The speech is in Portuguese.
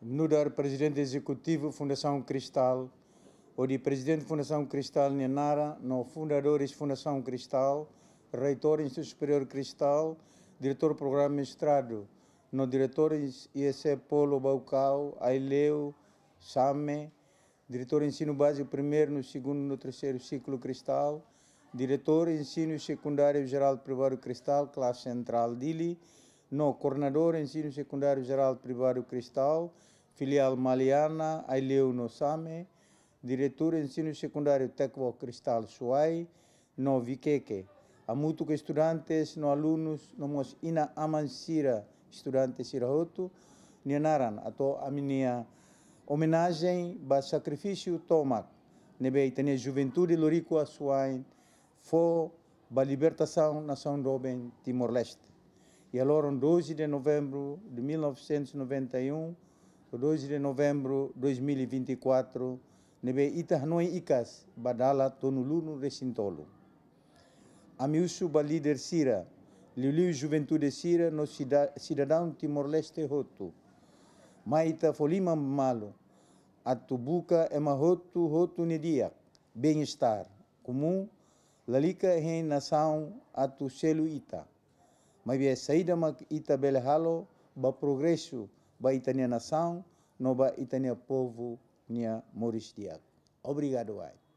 Nudar, presidente executivo Fundação Cristal, o de presidente Fundação Cristal Nenara, no fundadores Fundação Cristal, reitor Instituto Superior Cristal, diretor programa mestrado, no diretor IEC Polo Baucau, Aileu, Same, diretor ensino básico primeiro, no segundo, no terceiro ciclo Cristal, diretor ensino secundário geral privado Cristal, classe central Dili, no coordenador ensino secundário geral privado Cristal, filial Maliana, Aileu Nosame, diretor de ensino secundário Tecvo Cristal Suai, no Viqueque. Há muito que estudantes, no alunos, nós ina amansira estudantes sirahoto, nianaran, ato a minha homenagem ba sacrifício tomak, nebe ne juventude lorico Suai, fo ba libertação nação Robben Timor-Leste. E alora, 12 de novembro de 1991, 2 de novembro 2024, nebe itahnoi icas, badala tonuluno resintolo. Amiusu ba líder Sira, liuliu juventude Sira no cidadão Timor-Leste roto. Maita folima malo, atubuka ema roto roto nedia, bem-estar, comum, lalika Rei nação atu selu ita. Mas saída Mac ita belhalo ba progresso, ba itania nação, no ba itania povo, nia Maurício Diago. Obrigado, vai.